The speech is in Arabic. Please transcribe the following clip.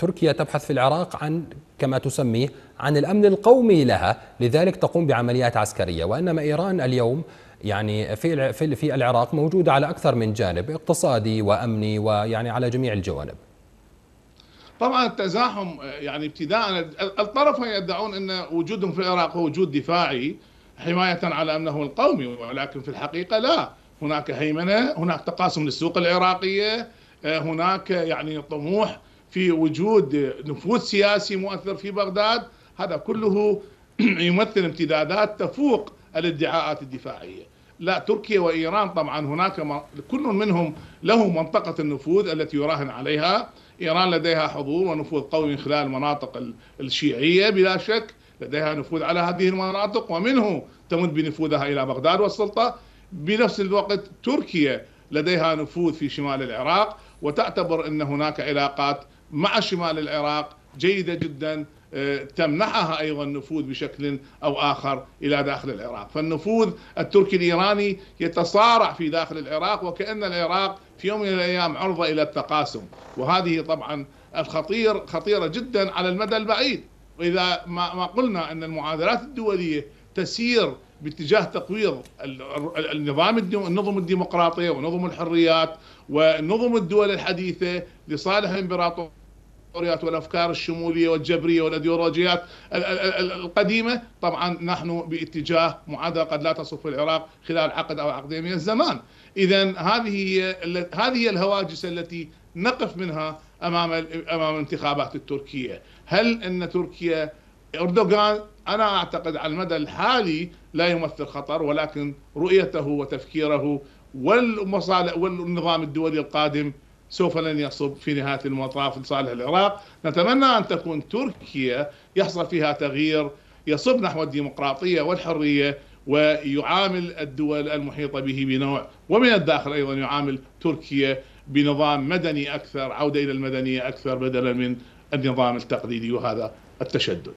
تركيا تبحث في العراق عن كما تسميه عن الأمن القومي لها لذلك تقوم بعمليات عسكرية وإنما إيران اليوم يعني في في العراق موجودة على أكثر من جانب اقتصادي وأمني ويعني على جميع الجوانب طبعا التزاحم يعني ابتداء الطرفين يدعون ان وجودهم في العراق هو وجود دفاعي حمايه على امنه القومي ولكن في الحقيقه لا هناك هيمنه هناك تقاسم للسوق العراقيه هناك يعني طموح في وجود نفوذ سياسي مؤثر في بغداد هذا كله يمثل امتدادات تفوق الادعاءات الدفاعيه لا تركيا وايران طبعا هناك كل منهم له منطقه النفوذ التي يراهن عليها ايران لديها حضور ونفوذ قوي من خلال المناطق الشيعيه بلا شك لديها نفوذ على هذه المناطق ومنه تمد بنفوذها الى بغداد والسلطه بنفس الوقت تركيا لديها نفوذ في شمال العراق وتعتبر ان هناك علاقات مع شمال العراق جيدة جدا آه، تمنحها ايضا نفوذ بشكل او اخر الى داخل العراق، فالنفوذ التركي الايراني يتصارع في داخل العراق وكان العراق في يوم من الايام عرضه الى التقاسم، وهذه طبعا الخطير خطيره جدا على المدى البعيد، واذا ما قلنا ان المعادلات الدوليه تسير باتجاه تقويض النظام النظم الديمقراطيه ونظم الحريات ونظم الدول الحديثه لصالح الامبراطوريه التيوريات والافكار الشموليه والجبريه والايديولوجيات القديمه طبعا نحن باتجاه معادله قد لا تصف العراق خلال عقد او عقدين من الزمان اذا هذه هي هذه هي الهواجس التي نقف منها امام امام الانتخابات التركيه هل ان تركيا اردوغان انا اعتقد على المدى الحالي لا يمثل خطر ولكن رؤيته وتفكيره والمصالح والنظام الدولي القادم سوف لن يصب في نهايه المطاف لصالح العراق، نتمنى ان تكون تركيا يحصل فيها تغيير يصب نحو الديمقراطيه والحريه ويعامل الدول المحيطه به بنوع ومن الداخل ايضا يعامل تركيا بنظام مدني اكثر، عوده الى المدنيه اكثر بدلا من النظام التقليدي وهذا التشدد.